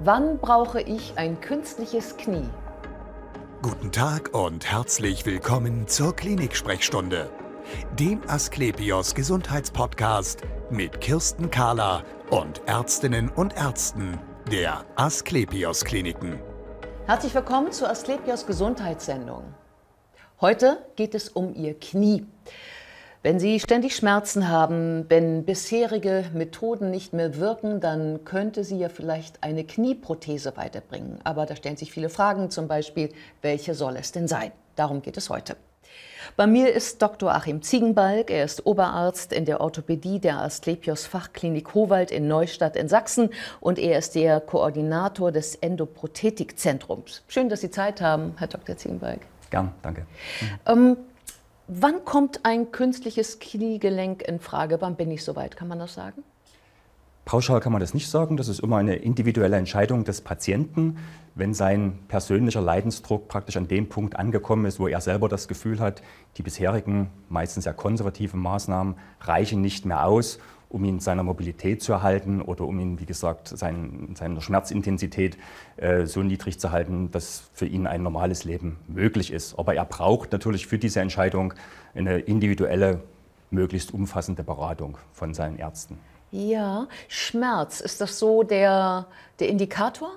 Wann brauche ich ein künstliches Knie? Guten Tag und herzlich willkommen zur Klinik-Sprechstunde, dem Asklepios Gesundheitspodcast mit Kirsten Kahler und Ärztinnen und Ärzten der Asklepios Kliniken. Herzlich willkommen zur Asklepios Gesundheitssendung. Heute geht es um Ihr Knie. Wenn Sie ständig Schmerzen haben, wenn bisherige Methoden nicht mehr wirken, dann könnte Sie ja vielleicht eine Knieprothese weiterbringen. Aber da stellen sich viele Fragen, zum Beispiel, welche soll es denn sein? Darum geht es heute. Bei mir ist Dr. Achim Ziegenbalg. Er ist Oberarzt in der Orthopädie der Asklepios Fachklinik Howald in Neustadt in Sachsen und er ist der Koordinator des Endoprothetikzentrums. Schön, dass Sie Zeit haben, Herr Dr. Ziegenbalg. Gern, danke. Ähm, Wann kommt ein künstliches Kniegelenk in Frage? Wann bin ich soweit? Kann man das sagen? Pauschal kann man das nicht sagen. Das ist immer eine individuelle Entscheidung des Patienten. Wenn sein persönlicher Leidensdruck praktisch an dem Punkt angekommen ist, wo er selber das Gefühl hat, die bisherigen, meistens sehr konservativen Maßnahmen reichen nicht mehr aus um ihn seiner Mobilität zu erhalten oder um ihn, wie gesagt, sein, seiner Schmerzintensität äh, so niedrig zu halten, dass für ihn ein normales Leben möglich ist. Aber er braucht natürlich für diese Entscheidung eine individuelle, möglichst umfassende Beratung von seinen Ärzten. Ja, Schmerz, ist das so der, der Indikator?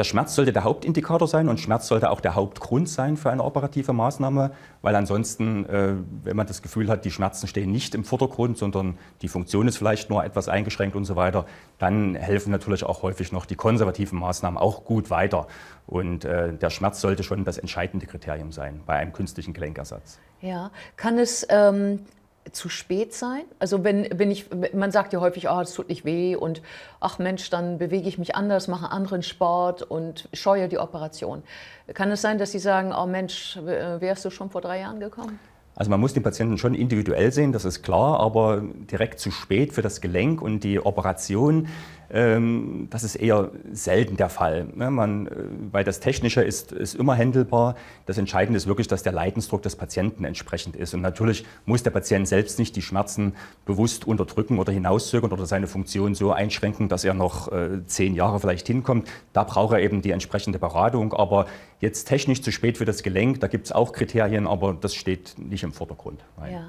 Der Schmerz sollte der Hauptindikator sein und Schmerz sollte auch der Hauptgrund sein für eine operative Maßnahme, weil ansonsten, äh, wenn man das Gefühl hat, die Schmerzen stehen nicht im Vordergrund, sondern die Funktion ist vielleicht nur etwas eingeschränkt und so weiter, dann helfen natürlich auch häufig noch die konservativen Maßnahmen auch gut weiter. Und äh, der Schmerz sollte schon das entscheidende Kriterium sein bei einem künstlichen Gelenkersatz. Ja, kann es ähm, zu spät sein? Also wenn, wenn ich, man sagt ja häufig, oh, es tut nicht weh und ach Mensch, dann bewege ich mich anders, mache anderen Sport und scheue die Operation. Kann es sein, dass Sie sagen, oh Mensch, äh, wärst du schon vor drei Jahren gekommen? Also man muss den Patienten schon individuell sehen, das ist klar, aber direkt zu spät für das Gelenk und die Operation ähm, das ist eher selten der Fall, ne? Man, äh, weil das Technische ist, ist immer händelbar. Das Entscheidende ist wirklich, dass der Leidensdruck des Patienten entsprechend ist. Und natürlich muss der Patient selbst nicht die Schmerzen bewusst unterdrücken oder hinauszögern oder seine Funktion so einschränken, dass er noch äh, zehn Jahre vielleicht hinkommt. Da braucht er eben die entsprechende Beratung. Aber jetzt technisch zu spät für das Gelenk, da gibt es auch Kriterien, aber das steht nicht im Vordergrund. Ja.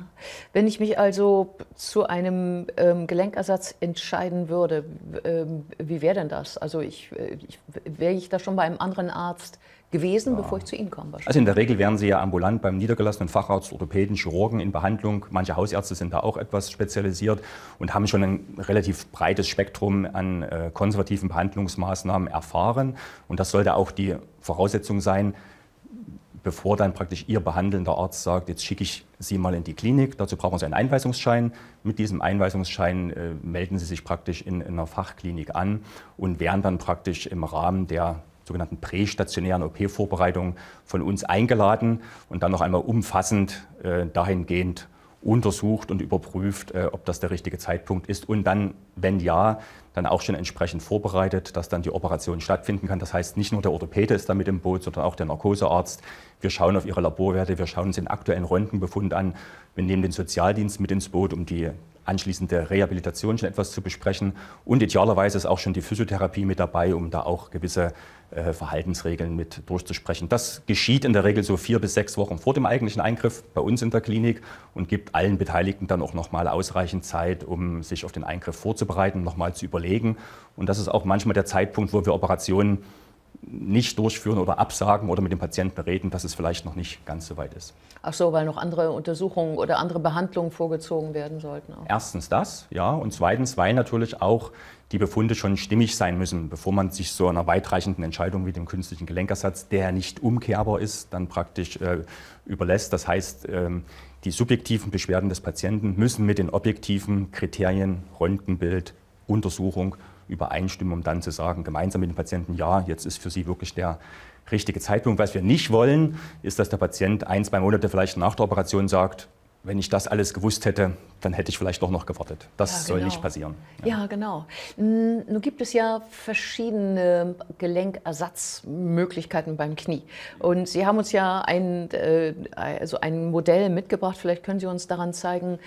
Wenn ich mich also zu einem ähm, Gelenkersatz entscheiden würde, äh, ähm, wie wäre denn das? Also ich, äh, ich wäre ich da schon bei einem anderen Arzt gewesen, ja. bevor ich zu Ihnen komme? Also in der Regel wären Sie ja ambulant beim niedergelassenen Facharzt, Orthopäden, Chirurgen in Behandlung. Manche Hausärzte sind da auch etwas spezialisiert und haben schon ein relativ breites Spektrum an äh, konservativen Behandlungsmaßnahmen erfahren. Und das sollte auch die Voraussetzung sein, bevor dann praktisch Ihr behandelnder Arzt sagt, jetzt schicke ich Sie mal in die Klinik. Dazu brauchen Sie einen Einweisungsschein. Mit diesem Einweisungsschein äh, melden Sie sich praktisch in, in, einer Fachklinik an und werden dann praktisch im Rahmen der sogenannten prästationären OP-Vorbereitung von uns eingeladen und dann noch einmal umfassend äh, dahingehend untersucht und überprüft, äh, ob das der richtige Zeitpunkt ist. Und dann, wenn ja, dann auch schon entsprechend vorbereitet, dass dann die Operation stattfinden kann. Das heißt, nicht nur der Orthopäde ist da mit im Boot, sondern auch der Narkosearzt. Wir schauen auf ihre Laborwerte, wir schauen uns den aktuellen Röntgenbefund an, wir nehmen den Sozialdienst mit ins Boot, um die anschließende Rehabilitation schon etwas zu besprechen. Und idealerweise ist auch schon die Physiotherapie mit dabei, um da auch gewisse äh, Verhaltensregeln mit durchzusprechen. Das geschieht in der Regel so vier bis sechs Wochen vor dem eigentlichen Eingriff bei uns in der Klinik und gibt allen Beteiligten dann auch nochmal ausreichend Zeit, um sich auf den Eingriff vorzubereiten, nochmal zu überlegen. Und das ist auch manchmal der Zeitpunkt, wo wir Operationen nicht durchführen oder absagen oder mit dem Patienten reden, dass es vielleicht noch nicht ganz so weit ist. Ach so, weil noch andere Untersuchungen oder andere Behandlungen vorgezogen werden sollten. Auch. Erstens das, ja, und zweitens, weil natürlich auch die Befunde schon stimmig sein müssen, bevor man sich so einer weitreichenden Entscheidung wie dem künstlichen Gelenkersatz, der nicht umkehrbar ist, dann praktisch äh, überlässt. Das heißt, ähm, die subjektiven Beschwerden des Patienten müssen mit den objektiven Kriterien Röntgenbild, Untersuchung übereinstimmen, um dann zu sagen, gemeinsam mit dem Patienten, ja, jetzt ist für Sie wirklich der richtige Zeitpunkt. Was wir nicht wollen, ist, dass der Patient ein, zwei Monate vielleicht nach der Operation sagt, wenn ich das alles gewusst hätte, dann hätte ich vielleicht doch noch gewartet. Das ja, genau. soll nicht passieren. Ja. ja. genau. Nun gibt es ja verschiedene Gelenkersatzmöglichkeiten beim Knie. Und Sie haben uns ja ein, äh, also ein Modell mitgebracht. Vielleicht können Sie uns daran zeigen,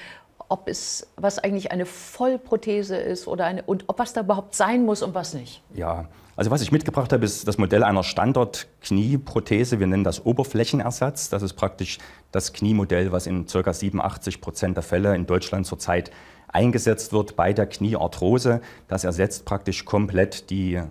ob es, was eigentlich eine Vollprothese ist oder eine, und ob was da überhaupt sein muss und was nicht. Ja, also was ich mitgebracht habe, ist das Modell einer Standard-Knieprothese. Wir nennen das Oberflächenersatz. Das ist praktisch das Kniemodell, was in ca. 87 Prozent der Fälle in Deutschland zurzeit eingesetzt wird bei der Kniearthrose. Das ersetzt praktisch komplett die äh,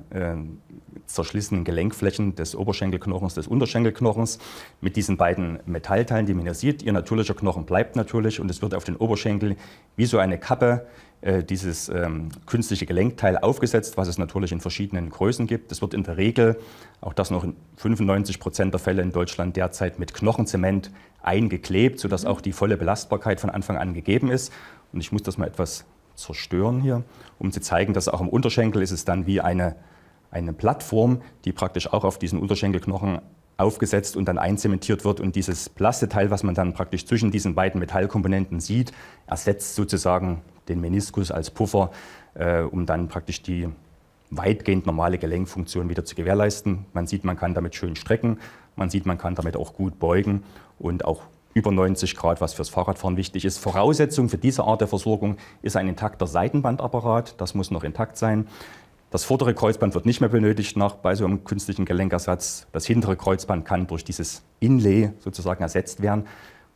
zerschlissenen Gelenkflächen des Oberschenkelknochens, des Unterschenkelknochens mit diesen beiden Metallteilen, die man hier sieht. Ihr natürlicher Knochen bleibt natürlich und es wird auf den Oberschenkel wie so eine Kappe äh, dieses ähm, künstliche Gelenkteil aufgesetzt, was es natürlich in verschiedenen Größen gibt. Es wird in der Regel, auch das noch in 95 Prozent der Fälle in Deutschland derzeit mit Knochenzement eingeklebt, sodass auch die volle Belastbarkeit von Anfang an gegeben ist. Und ich muss das mal etwas zerstören hier, um zu zeigen, dass auch im Unterschenkel ist es dann wie eine eine Plattform, die praktisch auch auf diesen Unterschenkelknochen aufgesetzt und dann einzementiert wird und dieses Plasteteil, was man dann praktisch zwischen diesen beiden Metallkomponenten sieht, ersetzt sozusagen den Meniskus als Puffer, äh, um dann praktisch die weitgehend normale Gelenkfunktion wieder zu gewährleisten. Man sieht, man kann damit schön strecken, man sieht, man kann damit auch gut beugen und auch über 90 Grad, was fürs Fahrradfahren wichtig ist. Voraussetzung für diese Art der Versorgung ist ein intakter Seitenbandapparat. Das muss noch intakt sein. Das vordere Kreuzband wird nicht mehr benötigt nach, bei so einem künstlichen Gelenkersatz. Das hintere Kreuzband kann durch dieses Inlay sozusagen ersetzt werden.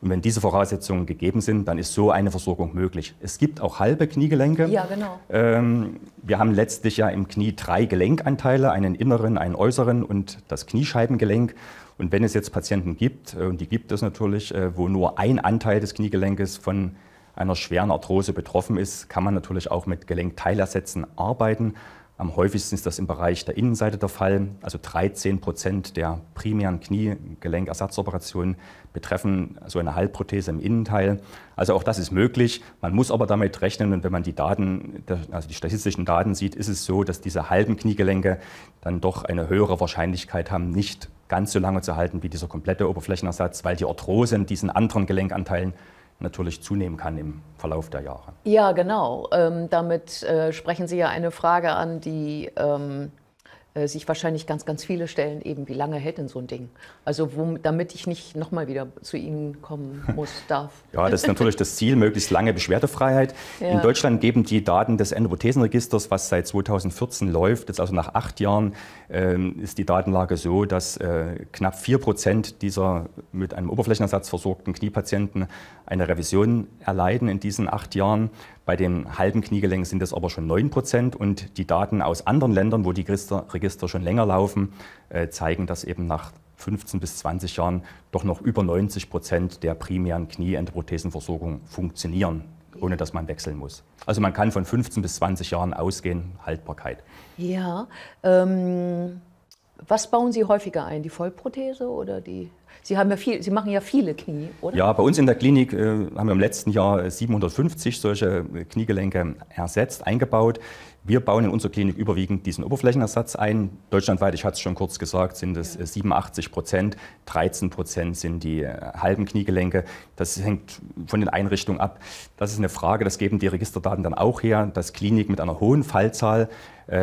Und wenn diese Voraussetzungen gegeben sind, dann ist so eine Versorgung möglich. Es gibt auch halbe Kniegelenke. Ja, genau. Ähm, wir haben letztlich ja im Knie drei Gelenkanteile, einen inneren, einen äußeren und das Kniescheibengelenk. Und wenn es jetzt Patienten gibt, äh, und die gibt es natürlich, äh, wo nur ein Anteil des Kniegelenkes von einer schweren Arthrose betroffen ist, kann man natürlich auch mit Gelenkteilersätzen arbeiten. Am häufigsten ist das im Bereich der Innenseite der Fall. Also 13 Prozent der primären Kniegelenkersatzoperationen betreffen so eine Halbprothese im Innenteil. Also auch das ist möglich. Man muss aber damit rechnen und wenn man die Daten, also die statistischen Daten sieht, ist es so, dass diese halben Kniegelenke dann doch eine höhere Wahrscheinlichkeit haben, nicht ganz so lange zu halten wie dieser komplette Oberflächenersatz, weil die Arthrose in diesen anderen Gelenkanteilen natürlich zunehmen kann im Verlauf der Jahre. Ja, genau. Ähm, damit äh, sprechen Sie ja eine Frage an, die ähm, äh, sich wahrscheinlich ganz, ganz viele stellen, eben wie lange hält denn so ein Ding? Also wo, damit ich nicht nochmal wieder zu Ihnen kommen muss, darf. Ja, das ist natürlich das Ziel, möglichst lange Beschwerdefreiheit. Ja. In Deutschland geben die Daten des Endoprothesenregisters, was seit 2014 läuft, jetzt also nach acht Jahren, ähm, ist die Datenlage so, dass äh, knapp 4 Prozent dieser mit einem Oberflächenersatz versorgten Kniepatienten eine Revision erleiden in diesen acht Jahren. Bei den halben Kniegelenken sind es aber schon 9 Prozent und die Daten aus anderen Ländern, wo die Register schon länger laufen, äh, zeigen, dass eben nach 15 bis 20 Jahren doch noch über 90 Prozent der primären Knieendoprothesenversorgung funktionieren, ohne dass man wechseln muss. Also man kann von 15 bis 20 Jahren ausgehen, Haltbarkeit. Ja, ähm, was bauen Sie häufiger ein, die Vollprothese oder die Sie, haben ja viel, Sie machen ja viele Knie, oder? Ja, bei uns in der Klinik äh, haben wir im letzten Jahr 750 äh, solche äh, Kniegelenke ersetzt, eingebaut. Wir bauen in unserer Klinik überwiegend diesen Oberflächenersatz ein. Deutschlandweit, ich hatte es schon kurz gesagt, sind es 87 äh, Prozent, 13 Prozent sind die halben Kniegelenke. Das hängt von den Einrichtungen ab. Das ist eine Frage, das geben die Registerdaten dann auch her, dass Klinik mit einer hohen Fallzahl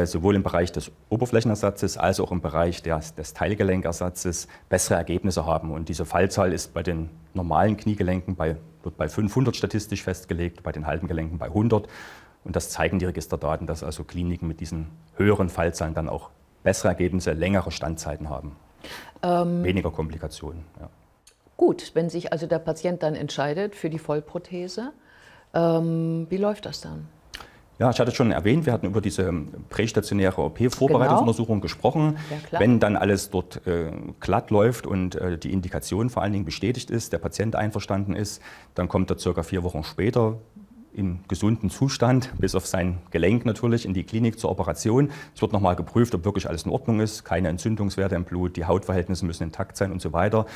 sowohl im Bereich des Oberflächenersatzes als auch im Bereich des Teilgelenkersatzes bessere Ergebnisse haben haben. Und diese Fallzahl ist bei den normalen Kniegelenken bei, wird bei 500 statistisch festgelegt, bei den halben Gelenken bei 100. Und das zeigen die Registerdaten, dass also Kliniken mit diesen höheren Fallzahlen dann auch bessere Ergebnisse, längere Standzeiten haben. Ähm, Weniger Komplikationen. Ja. Gut, wenn sich also der Patient dann entscheidet für die Vollprothese, ähm, wie läuft das dann? Ja, ich hatte schon erwähnt, wir hatten über diese ähm, prästationäre OP-Vorbereitungsuntersuchung genau. gesprochen. Ja, Wenn dann alles dort äh, glatt läuft und äh, die Indikation vor allen Dingen bestätigt ist, der Patient einverstanden ist, dann kommt er circa vier Wochen später im gesunden Zustand, bis auf sein Gelenk natürlich, in die Klinik zur Operation. Es wird nochmal geprüft, ob wirklich alles in Ordnung ist, keine Entzündungswerte im Blut, die Hautverhältnisse müssen intakt sein und so weiter.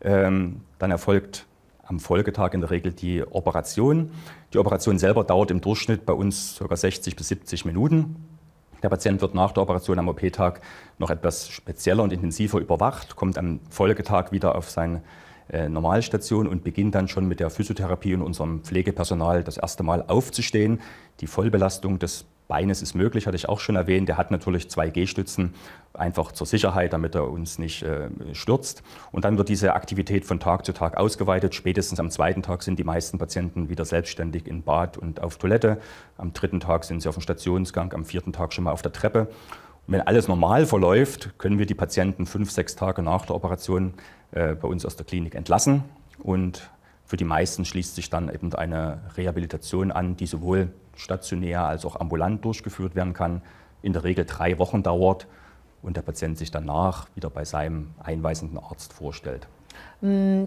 Ähm, dann erfolgt am Folgetag in der Regel die Operation. Die Operation selber dauert im Durchschnitt bei uns ca. 60 bis 70 Minuten. Der Patient wird nach der Operation am OP-Tag noch etwas spezieller und intensiver überwacht, kommt am Folgetag wieder auf seine äh, Normalstation und beginnt dann schon mit der Physiotherapie und unserem Pflegepersonal das erste Mal aufzustehen, die Vollbelastung des Beines ist möglich, hatte ich auch schon erwähnt. Der hat natürlich zwei Gehstützen, einfach zur Sicherheit, damit er uns nicht äh, stürzt. Und dann wird diese Aktivität von Tag zu Tag ausgeweitet. Spätestens am zweiten Tag sind die meisten Patienten wieder selbstständig in Bad und auf Toilette. Am dritten Tag sind sie auf dem Stationsgang, am vierten Tag schon mal auf der Treppe. Und wenn alles normal verläuft, können wir die Patienten fünf, sechs Tage nach der Operation äh, bei uns aus der Klinik entlassen und für die meisten schließt sich dann eben eine Rehabilitation an, die sowohl stationär als auch ambulant durchgeführt werden kann, in der Regel drei Wochen dauert und der Patient sich danach wieder bei seinem einweisenden Arzt vorstellt. Mm,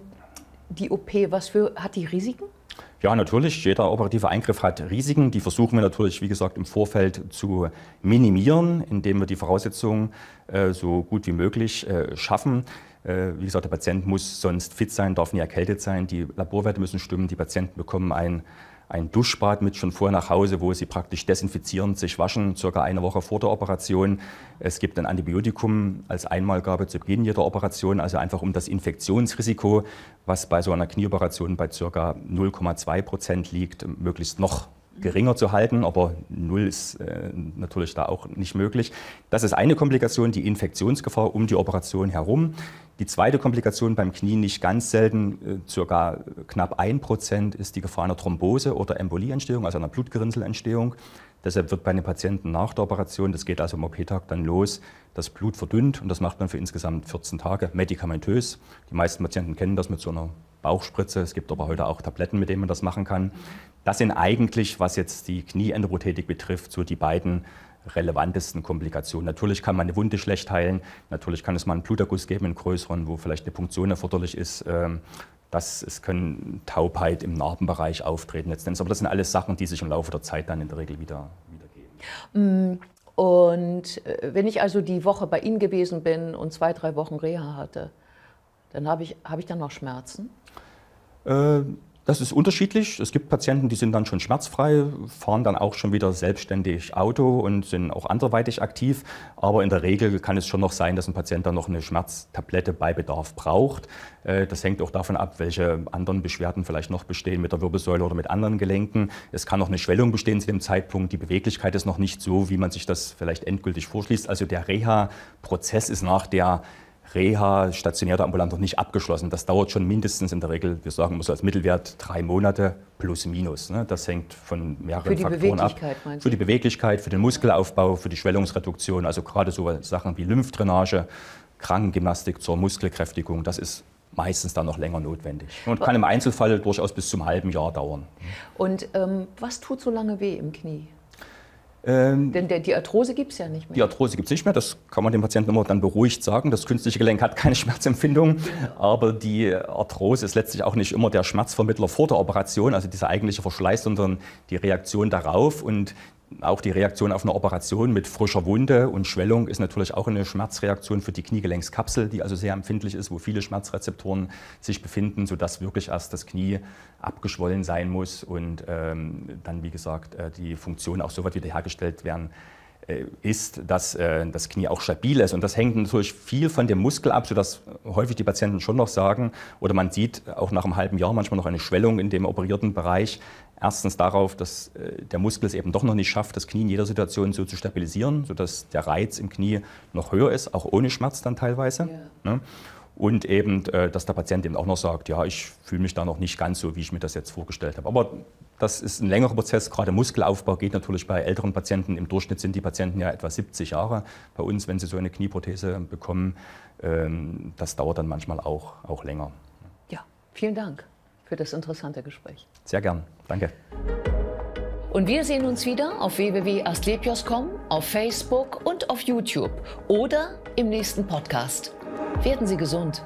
die OP, was für, hat die Risiken? Ja, natürlich. Jeder operative Eingriff hat Risiken. Die versuchen wir natürlich, wie gesagt, im Vorfeld zu minimieren, indem wir die Voraussetzungen äh, so gut wie möglich äh, schaffen. Äh, wie gesagt, der Patient muss sonst fit sein, darf nie erkältet sein, die Laborwerte müssen stimmen, die Patienten bekommen ein, ein Duschbad mit schon vorher nach Hause, wo sie praktisch desinfizierend sich waschen, circa eine Woche vor der Operation. Es gibt ein Antibiotikum als Einmalgabe zu Beginn jeder Operation, also einfach um das Infektionsrisiko, was bei so einer Knieoperation bei circa 0,2 Prozent liegt, möglichst noch geringer zu halten, aber null ist äh, natürlich da auch nicht möglich. Das ist eine Komplikation, die Infektionsgefahr um die Operation herum. Die zweite Komplikation beim Knie nicht ganz selten, äh, circa äh, knapp 1%, ist die Gefahr einer Thrombose oder Embolieentstehung, also einer Blutgerinnselentstehung. Deshalb wird bei den Patienten nach der Operation, das geht also am OP-Tag dann los, das Blut verdünnt und das macht man für insgesamt 14 Tage medikamentös. Die meisten Patienten kennen das mit so einer Bauchspritze. Es gibt aber heute auch Tabletten, mit denen man das machen kann. Das sind eigentlich, was jetzt die Knieendoprothetik betrifft, so die beiden relevantesten Komplikationen. Natürlich kann man eine Wunde schlecht heilen, natürlich kann es mal einen Bluterguss geben, einen größeren, wo vielleicht eine Punktion erforderlich ist. Ähm, das, es können Taubheit im Narbenbereich auftreten letztendlich. Aber das sind alles Sachen, die sich im Laufe der Zeit dann in der Regel wieder, wiedergeben. Mm, und äh, wenn ich also die Woche bei Ihnen gewesen bin und zwei, drei Wochen Reha hatte, dann habe ich, hab ich dann noch Schmerzen? Äh, das ist unterschiedlich. Es gibt Patienten, die sind dann schon schmerzfrei, fahren dann auch schon wieder selbstständig Auto und sind auch anderweitig aktiv. Aber in der Regel kann es schon noch sein, dass ein Patient dann noch eine Schmerztablette bei Bedarf braucht. Äh, das hängt auch davon ab, welche anderen Beschwerden vielleicht noch bestehen mit der Wirbelsäule oder mit anderen Gelenken. Es kann noch eine Schwellung bestehen zu dem Zeitpunkt. Die Beweglichkeit ist noch nicht so, wie man sich das vielleicht endgültig vorschließt. Also der Reha-Prozess ist nach der Reha, stationäre ambulant noch nicht abgeschlossen. Das dauert schon mindestens in der Regel, wir sagen muss als Mittelwert drei Monate plus minus. Ne? Das hängt von mehreren Faktoren ab. Für die Beweglichkeit, für den Muskelaufbau, für die Schwellungsreduktion, also gerade so Sachen wie Lymphdrainage, Krankengymnastik zur Muskelkräftigung, das ist meistens dann noch länger notwendig und kann im Einzelfall durchaus bis zum halben Jahr dauern. Und ähm, was tut so lange weh im Knie? Ähm, Denn der, die Arthrose gibt es ja nicht mehr. Die Arthrose gibt es nicht mehr, das kann man dem Patienten immer dann beruhigt sagen. Das künstliche Gelenk hat keine Schmerzempfindung, aber die Arthrose ist letztlich auch nicht immer der Schmerzvermittler vor der Operation, also dieser eigentliche Verschleiß, sondern die Reaktion darauf und auch die Reaktion auf eine Operation mit frischer Wunde und Schwellung ist natürlich auch eine Schmerzreaktion für die Kniegelenkskapsel, die also sehr empfindlich ist, wo viele Schmerzrezeptoren sich befinden, sodass wirklich erst das Knie abgeschwollen sein muss und ähm, dann, wie gesagt, äh, die Funktion auch so weit wiederhergestellt werden, äh, ist, dass äh, das Knie auch stabil ist. Und das hängt natürlich viel von dem Muskel ab, sodass häufig die Patienten schon noch sagen, oder man sieht auch nach einem halben Jahr manchmal noch eine Schwellung in dem operierten Bereich. Erstens darauf, dass äh, der Muskel es eben doch noch nicht schafft, das Knie in jeder Situation so zu stabilisieren, sodass der Reiz im Knie noch höher ist, auch ohne Schmerz dann teilweise. Ja. Ne? Und eben, äh, dass der Patient eben auch noch sagt, ja, ich fühle mich da noch nicht ganz so, wie ich mir das jetzt vorgestellt habe. Aber das ist ein längerer Prozess. Gerade Muskelaufbau geht natürlich bei älteren Patienten. Im Durchschnitt sind die Patienten ja etwa 70 Jahre bei uns, wenn sie so eine Knieprothese bekommen. Ähm, das dauert dann manchmal auch, auch länger. Ja, vielen Dank für das interessante Gespräch. Sehr gern. Danke. Und wir sehen uns wieder auf www.astlepios.com, auf Facebook und auf YouTube oder im nächsten Podcast. Werden Sie gesund.